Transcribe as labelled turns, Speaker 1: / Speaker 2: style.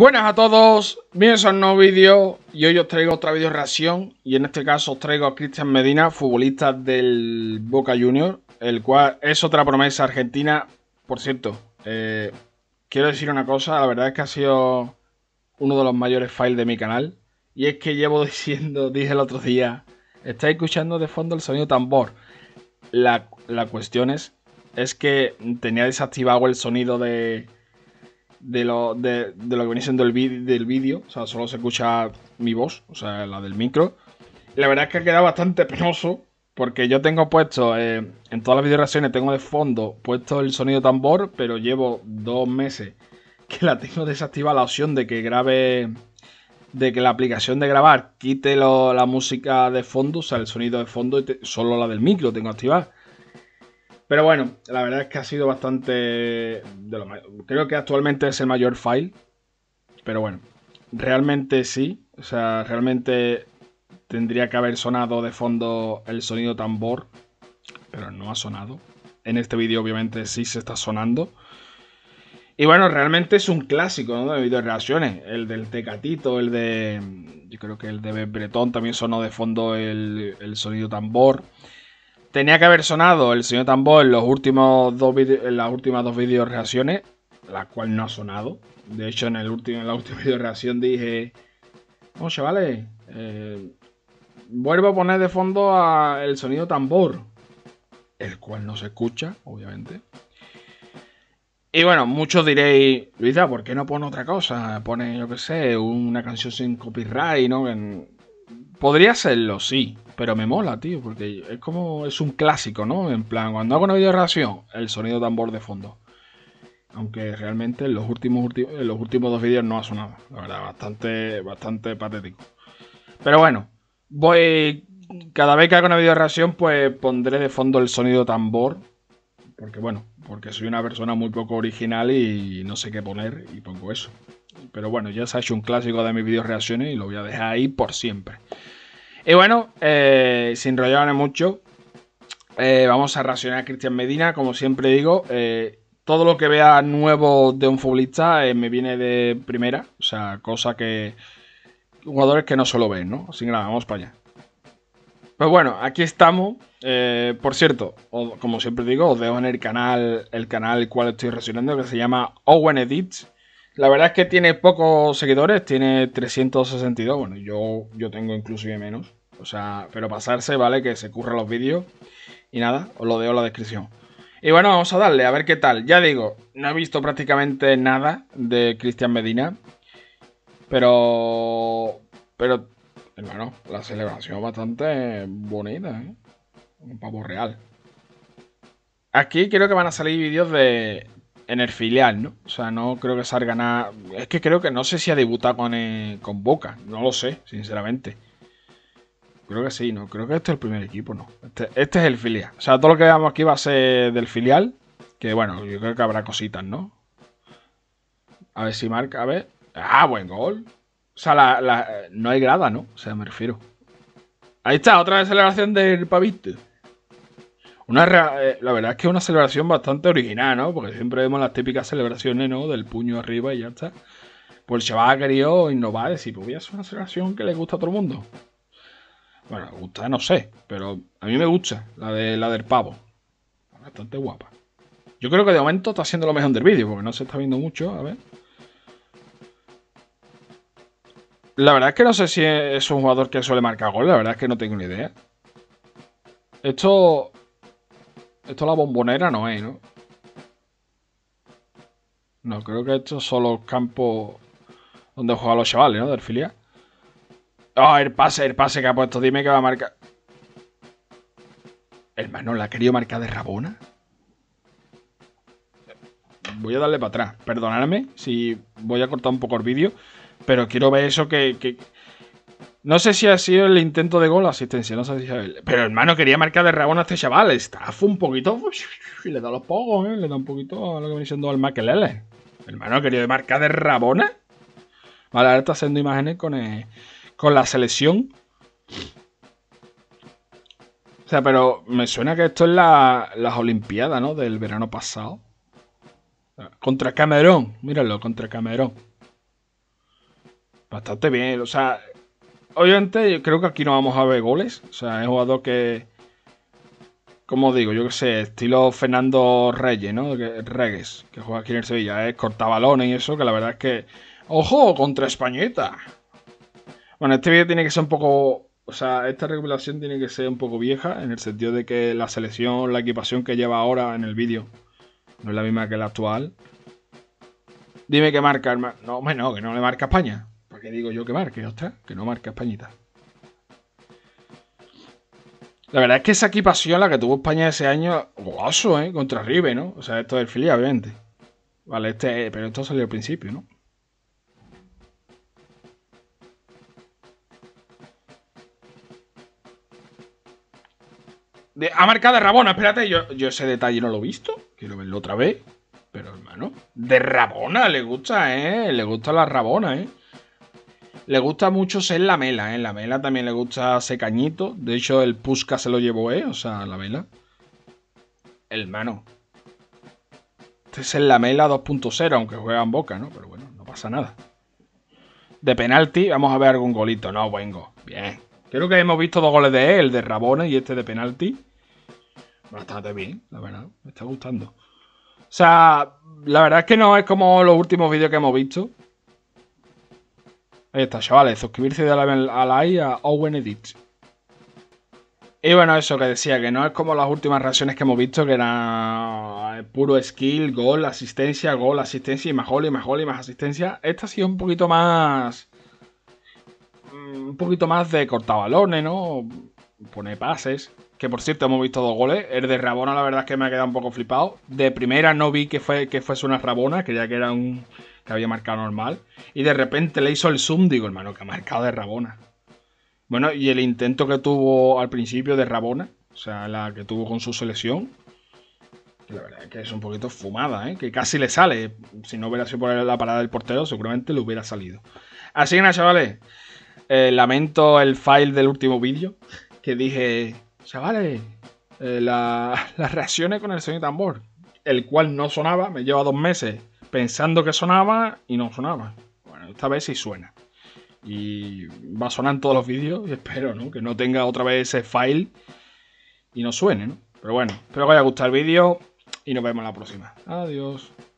Speaker 1: Buenas a todos, bienvenidos a un nuevo vídeo y hoy os traigo otra video reacción y en este caso os traigo a Cristian Medina, futbolista del Boca Junior, el cual es otra promesa argentina. Por cierto, eh, quiero decir una cosa, la verdad es que ha sido uno de los mayores files de mi canal y es que llevo diciendo, dije el otro día, estáis escuchando de fondo el sonido tambor. La, la cuestión es, es que tenía desactivado el sonido de de lo, de, que viene siendo el del vídeo. O sea, solo se escucha mi voz, o sea, la del micro. La verdad es que ha quedado bastante penoso. Porque yo tengo puesto, eh, en todas las videoreacciones tengo de fondo puesto el sonido tambor, pero llevo dos meses que la tengo desactivada la opción de que grabe, de que la aplicación de grabar quite la música de fondo, o sea, el sonido de fondo, solo la del micro tengo activada. Pero bueno, la verdad es que ha sido bastante. Creo que actualmente es el mayor file. Pero bueno, realmente sí. O sea, realmente tendría que haber sonado de fondo el sonido tambor. Pero no ha sonado. En este vídeo, obviamente, sí se está sonando. Y bueno, realmente es un clásico ¿no? de video reacciones. El del Tecatito, el de. Yo creo que el de Bretón también sonó de fondo el, el sonido tambor. Tenía que haber sonado el sonido Tambor en, los últimos dos las últimas dos vídeos reacciones, la cual no ha sonado. De hecho, en, el último, en la última video reacción dije: Oye, oh, chavales, eh, vuelvo a poner de fondo el sonido tambor, el cual no se escucha, obviamente. Y bueno, muchos diréis, Luisa, ¿por qué no pone otra cosa? Pone, yo qué sé, una canción sin copyright, ¿no? Podría serlo, sí pero me mola, tío, porque es como, es un clásico, ¿no? En plan, cuando hago una video reacción, el sonido tambor de fondo. Aunque realmente en los últimos, los últimos dos vídeos no ha sonado, la verdad, bastante, bastante patético. Pero bueno, voy, cada vez que hago una video reacción, pues pondré de fondo el sonido tambor, porque bueno, porque soy una persona muy poco original y no sé qué poner y pongo eso. Pero bueno, ya se ha hecho un clásico de mis videos reacciones y lo voy a dejar ahí por siempre. Y bueno, eh, sin rollarme mucho, eh, vamos a racionar a Cristian Medina. Como siempre digo, eh, todo lo que vea nuevo de un futbolista me viene de primera. O sea, cosa que. Jugadores que no solo ven, ¿no? sin nada, vamos para allá. Pues bueno, aquí estamos. por cierto, como siempre digo, os dejo en el canal, el canal cual estoy racionando que se llama Owen Edits la verdad es que tiene pocos seguidores, tiene 362. Bueno, yo, yo tengo inclusive menos. O sea, pero pasarse, ¿vale? Que se curra los vídeos. Y nada, os lo dejo en la descripción. Y bueno, vamos a darle, a ver qué tal. Ya digo, no he visto prácticamente nada de Cristian Medina. Pero. Pero, hermano, la celebración bastante bonita, ¿eh? Un pavo real. Aquí creo que van a salir vídeos de, en el filial, ¿no? O sea, no creo que salga nada. Es que creo que no sé si ha debutado con, eh, con Boca, no lo sé, sinceramente. Creo que sí, ¿no? Creo que este es el primer equipo, ¿no? Este, este, es el filial. O sea, todo lo que veamos aquí va a ser del filial. Que bueno, yo creo que habrá cositas, ¿no? A ver si marca, a ver. Ah, buen gol. O sea, no hay grada, ¿no? O sea, me refiero. Ahí está, otra celebración del Pavito. Eh, la verdad es que es una celebración bastante original, ¿no? Porque siempre vemos las típicas celebraciones, ¿no? Del puño arriba y ya está. Pues el chaval ha querido innovar, decir, pues voy a hacer una celebración que le gusta a todo el mundo. Bueno, gusta, no sé, pero a mí me gusta la, de, la del pavo. Bastante guapa. Yo creo que de momento está haciendo lo mejor del vídeo, porque no se está viendo mucho, a ver. La verdad es que no sé si es un jugador que suele marcar gol, la verdad es que no tengo ni idea. Esto esto la bombonera no es, ¿no? No, creo que estos son los campos donde juegan los chavales, ¿no? Del filia ¡Oh, ah, el pase, el pase que ha puesto! Dime que va a marcar. Hermano, ¿la ha querido marcar de Rabona? Voy a darle para atrás. Perdonadme si voy a cortar un poco el vídeo. Pero quiero ver eso que, no sé si ha sido el intento de gol La asistencia, no sé si el... Pero hermano, quería marcar de rabona a este chaval. Está un poquito. Y le da los pocos ¿eh? Le da un poquito a lo que viene siendo al Maquelele. Hermano, quería marcar de rabona. Vale, ahora está haciendo imágenes con, la selección. O sea, pero me suena que esto es las Olimpiadas, ¿no? Del verano pasado. Contra Camerón, míralo, contra Camerón. Bastante bien, o sea, obviamente, yo creo que aquí no vamos a ver goles. O sea, es jugador que. Como digo, yo qué sé, estilo Fernando Reyes, ¿no? Reyes, que juega aquí en el Sevilla, es corta cortabalones y eso, que la verdad es que. ¡Ojo! Contra Españeta. Bueno, este vídeo tiene que ser un poco. O sea, esta regulación tiene que ser un poco vieja, en el sentido de que la selección, la equipación que lleva ahora en el vídeo, no es la misma que la actual. Dime que marca, hermano. No, bueno, que no le marca España. Que digo yo que marque? Ostras, que no marca Españita. La verdad es que esa equipación, la que tuvo España ese año, Guaso, ¿eh? Contra Ribe, ¿no? O sea, esto del Filia, obviamente. Vale, este, pero esto salió al principio, ¿no? ha marcado a Rabona, espérate, yo, yo ese detalle no lo he visto. Quiero verlo otra vez. Pero hermano, de Rabona le gusta, ¿eh? Le gusta la Rabona, ¿eh? Le gusta mucho ser la mela, ¿eh? La mela también le gusta ser cañito. De hecho, el Pusca se lo llevó, ¿eh? O sea, la mela. Hermano. Este es el Lamela 2.0, aunque juega en boca, ¿no? Pero bueno, no pasa nada. De penalti, vamos a ver algún golito. No, vengo Bien. Creo que hemos visto dos goles de él, el de Rabona y este de penalti. Bastante bien, la verdad. Me está gustando. O sea, la verdad es que no es como los últimos vídeos que hemos visto. Ahí está, chavales, suscribirse y darle a like a Owen Edit. Y bueno, eso que decía, que no es como las últimas reacciones que hemos visto, que era eh, puro skill, gol, asistencia, gol, asistencia y más gol y más gol y más asistencia. Esta ha sido un poquito más... Mm, un poquito más de cortabalones, ¿no? Pone pases que por cierto hemos visto dos goles. El de Rabona, la verdad es que me ha quedado un poco flipado. De primera no vi que, fue, que fuese una Rabona, creía que era un. que había marcado normal. Y de repente le hizo el zoom, digo, hermano, que ha marcado de Rabona. Bueno, y el intento que tuvo al principio de Rabona, o sea, la que tuvo con su selección, la verdad es que es un poquito fumada, ¿eh? que casi le sale. Si no hubiera sido por la parada del portero, seguramente le hubiera salido. Así que nada, chavales, eh, lamento el file del último vídeo, que dije chavales, eh, las reacciones con el sonido tambor, el cual no sonaba, me lleva dos meses pensando que sonaba y no sonaba. Bueno, esta vez sí suena. Y va a sonar en todos los vídeos y espero que no tenga otra vez ese file y no suene, Pero bueno, espero que os haya gustado el vídeo y nos vemos la próxima. Adiós.